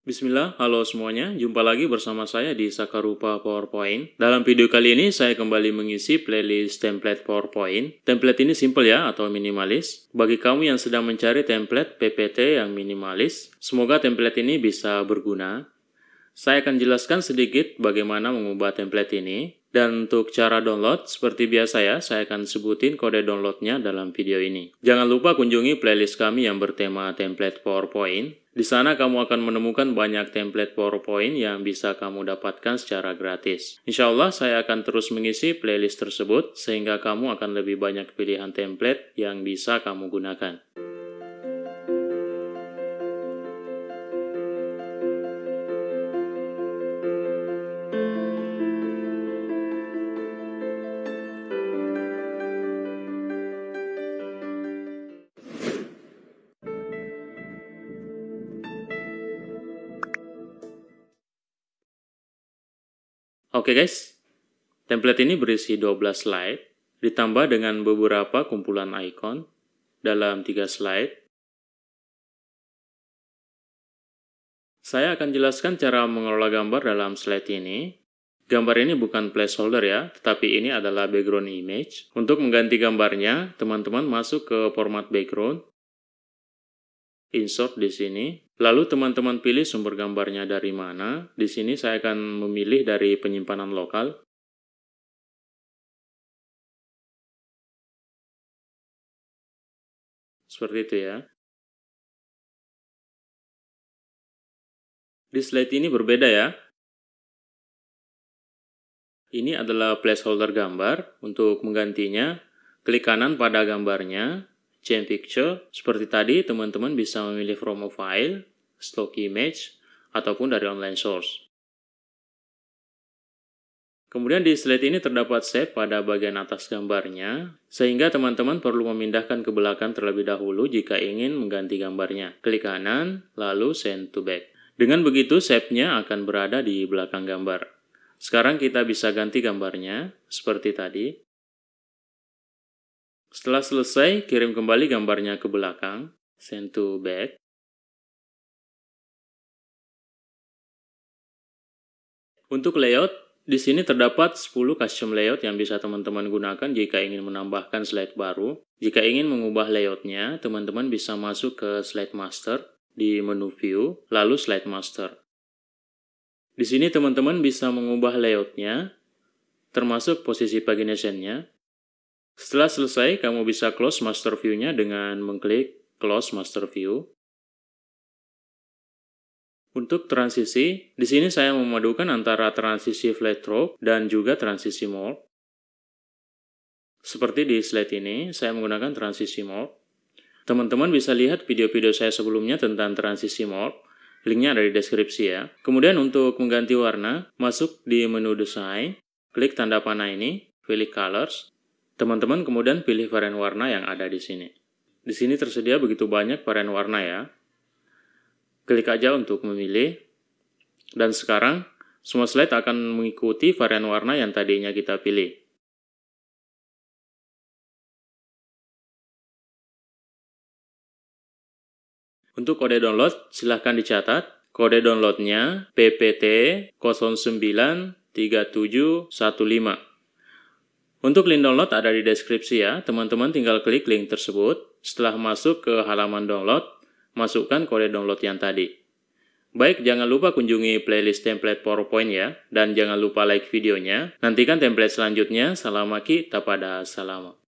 Bismillah, halo semuanya. Jumpa lagi bersama saya di Sakarupa PowerPoint. Dalam video kali ini saya kembali mengisi playlist template PowerPoint. Template ini simple ya atau minimalis. Bagi kamu yang sedang mencari template PPT yang minimalis, semoga template ini bisa berguna. Saya akan jelaskan sedikit bagaimana mengubah template ini. Dan untuk cara download, seperti biasa ya, saya akan sebutin kode downloadnya dalam video ini. Jangan lupa kunjungi playlist kami yang bertema template PowerPoint di sana kamu akan menemukan banyak template PowerPoint yang bisa kamu dapatkan secara gratis. Insya Allah saya akan terus mengisi playlist tersebut sehingga kamu akan lebih banyak pilihan template yang bisa kamu gunakan. Oke guys, template ini berisi 12 slide, ditambah dengan beberapa kumpulan icon dalam 3 slide. Saya akan jelaskan cara mengelola gambar dalam slide ini. Gambar ini bukan placeholder ya, tetapi ini adalah background image. Untuk mengganti gambarnya, teman-teman masuk ke format background, insert di sini, Lalu teman-teman pilih sumber gambarnya dari mana. Di sini saya akan memilih dari penyimpanan lokal. Seperti itu ya. Di slide ini berbeda ya. Ini adalah placeholder gambar. Untuk menggantinya, klik kanan pada gambarnya, chain picture, seperti tadi teman-teman bisa memilih from a file, stock image, ataupun dari online source. Kemudian di slide ini terdapat shape pada bagian atas gambarnya, sehingga teman-teman perlu memindahkan ke belakang terlebih dahulu jika ingin mengganti gambarnya. Klik kanan, lalu send to back. Dengan begitu, shape-nya akan berada di belakang gambar. Sekarang kita bisa ganti gambarnya, seperti tadi. Setelah selesai, kirim kembali gambarnya ke belakang, send to back. Untuk layout, di sini terdapat 10 custom layout yang bisa teman-teman gunakan jika ingin menambahkan slide baru. Jika ingin mengubah layoutnya, teman-teman bisa masuk ke slide master di menu view, lalu slide master. Di sini teman-teman bisa mengubah layoutnya, termasuk posisi paginationnya, setelah selesai, kamu bisa close master view-nya dengan mengklik close master view. Untuk transisi, di sini saya memadukan antara transisi flat stroke dan juga transisi mode. Seperti di slide ini, saya menggunakan transisi mode. Teman-teman bisa lihat video-video saya sebelumnya tentang transisi mode. Linknya ada di deskripsi ya. Kemudian untuk mengganti warna, masuk di menu design, klik tanda panah ini, pilih colors, Teman-teman kemudian pilih varian warna yang ada di sini. Di sini tersedia begitu banyak varian warna ya. Klik aja untuk memilih. Dan sekarang, semua slide akan mengikuti varian warna yang tadinya kita pilih. Untuk kode download, silahkan dicatat Kode downloadnya PPT 093715. Untuk link download ada di deskripsi ya, teman-teman tinggal klik link tersebut. Setelah masuk ke halaman download, masukkan kode download yang tadi. Baik, jangan lupa kunjungi playlist template PowerPoint ya, dan jangan lupa like videonya. Nantikan template selanjutnya. Salam Salamaki, tapada salam.